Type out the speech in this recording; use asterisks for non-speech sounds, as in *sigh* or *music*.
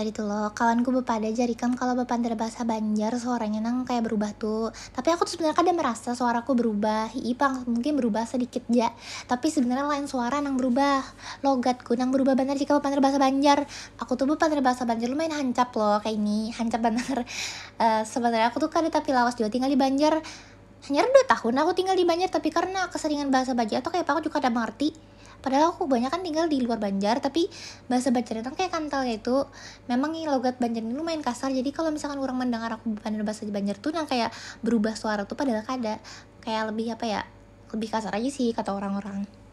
tadi tuh loh kawanku bapak ada kan kalau bapak bahasa Banjar suaranya nang kayak berubah tuh tapi aku tuh sebenarnya kadang merasa suaraku berubah ipang mungkin berubah sedikit ya tapi sebenarnya lain suara nang berubah logatku nang berubah banget jika bapak bahasa Banjar aku tuh bapak bahasa Banjar lumayan hancap loh kayak ini hancap banget. *laughs* uh, sebenarnya aku tuh kan tapi lawas juga tinggal di Banjar hanya dua tahun aku tinggal di Banjar tapi karena keseringan bahasa Banjar atau kayak apa aku juga ada mengerti padahal aku banyak kan tinggal di luar Banjar tapi bahasa Banjar itu kayak kantal itu memang nih logat Banjar ini lumayan kasar jadi kalau misalkan orang mendengar aku pandai bahasa Banjar tuh yang kayak berubah suara tuh padahal kada kayak lebih apa ya lebih kasar aja sih kata orang-orang